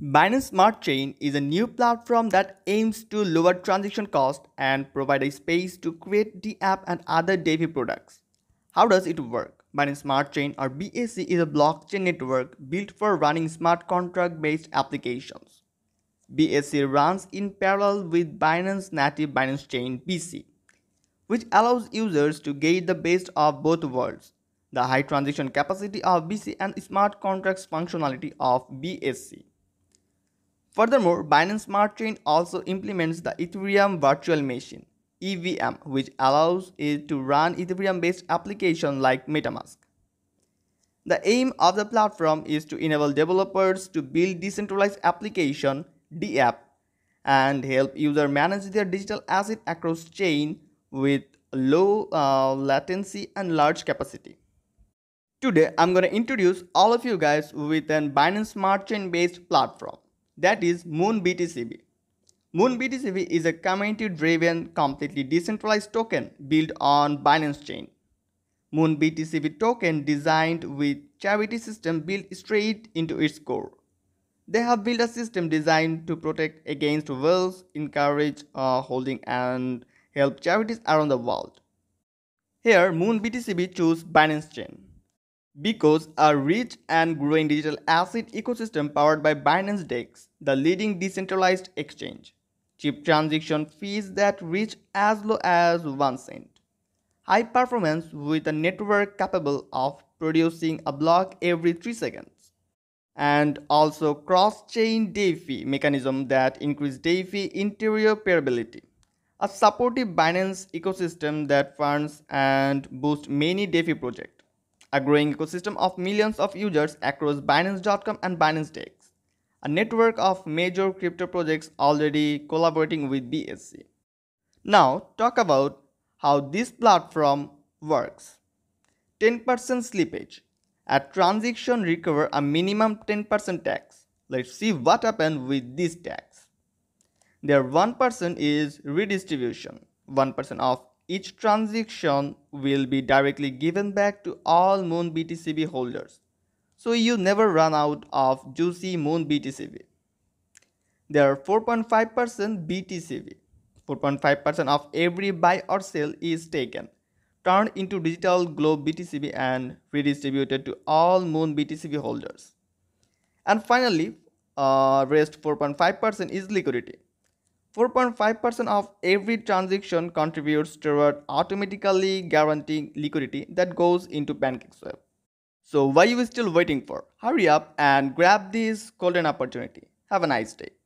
Binance Smart Chain is a new platform that aims to lower transaction costs and provide a space to create the app and other DeFi products. How does it work? Binance Smart Chain or BSC is a blockchain network built for running smart contract based applications. BSC runs in parallel with Binance native Binance Chain BC, which allows users to get the best of both worlds the high transaction capacity of BC and smart contracts functionality of BSC. Furthermore, Binance Smart Chain also implements the Ethereum Virtual Machine EVM, which allows it to run Ethereum-based applications like MetaMask. The aim of the platform is to enable developers to build decentralized application DApp and help users manage their digital asset across chain with low uh, latency and large capacity. Today, I'm going to introduce all of you guys with a Binance Smart Chain based platform that is Moon BTCB. Moon BTCB is a community-driven, completely decentralized token built on Binance Chain. Moon BTCB token designed with charity system built straight into its core. They have built a system designed to protect against wealth, encourage uh, holding and help charities around the world. Here Moon BTCB chose Binance Chain. Because a rich and growing digital asset ecosystem powered by Binance DEX, the leading decentralized exchange. Cheap transaction fees that reach as low as 1 cent. High performance with a network capable of producing a block every 3 seconds. And also cross-chain DeFi mechanism that increase DeFi interoperability. A supportive Binance ecosystem that funds and boosts many DeFi projects a growing ecosystem of millions of users across Binance.com and Binance Dex, a network of major crypto projects already collaborating with BSC. Now, talk about how this platform works. 10% slippage. A transaction recover a minimum 10% tax. Let's see what happened with this tax. Their 1% is redistribution. 1% of each transaction will be directly given back to all Moon BTCB holders. So you never run out of juicy Moon BTCB. There are 4.5% BTCB. 4.5% of every buy or sell is taken, turned into digital globe BTCB and redistributed to all Moon BTCB holders. And finally, uh, rest 4.5% is liquidity. 4.5% of every transaction contributes toward automatically guaranteeing liquidity that goes into PancakeSwap. So why are you still waiting for? Hurry up and grab this golden opportunity. Have a nice day.